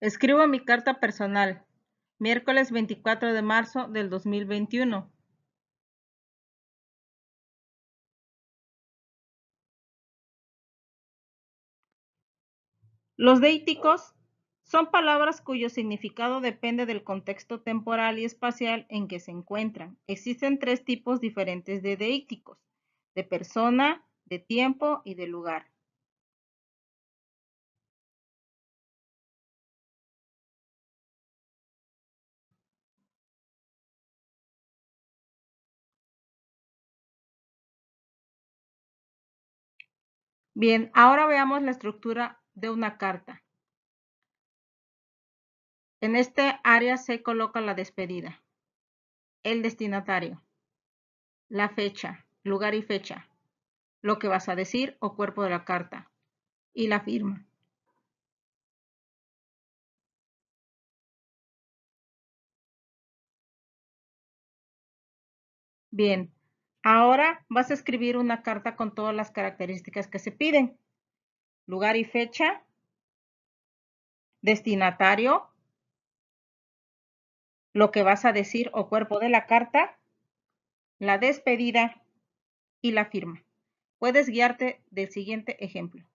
Escribo mi carta personal. Miércoles 24 de marzo del 2021. Los deíticos son palabras cuyo significado depende del contexto temporal y espacial en que se encuentran. Existen tres tipos diferentes de deíticos, de persona, de tiempo y de lugar. Bien, ahora veamos la estructura de una carta. En este área se coloca la despedida, el destinatario, la fecha, lugar y fecha, lo que vas a decir o cuerpo de la carta y la firma. Bien, Ahora vas a escribir una carta con todas las características que se piden. Lugar y fecha. Destinatario. Lo que vas a decir o cuerpo de la carta. La despedida y la firma. Puedes guiarte del siguiente ejemplo.